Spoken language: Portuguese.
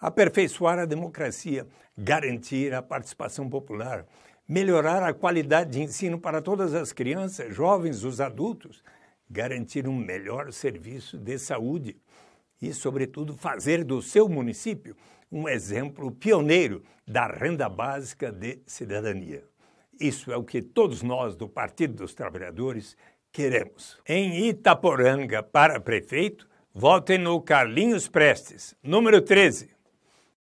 aperfeiçoar a democracia, garantir a participação popular, melhorar a qualidade de ensino para todas as crianças, jovens, os adultos, garantir um melhor serviço de saúde e, sobretudo, fazer do seu município um exemplo pioneiro da renda básica de cidadania. Isso é o que todos nós do Partido dos Trabalhadores queremos. Em Itaporanga, para prefeito, votem no Carlinhos Prestes, número 13.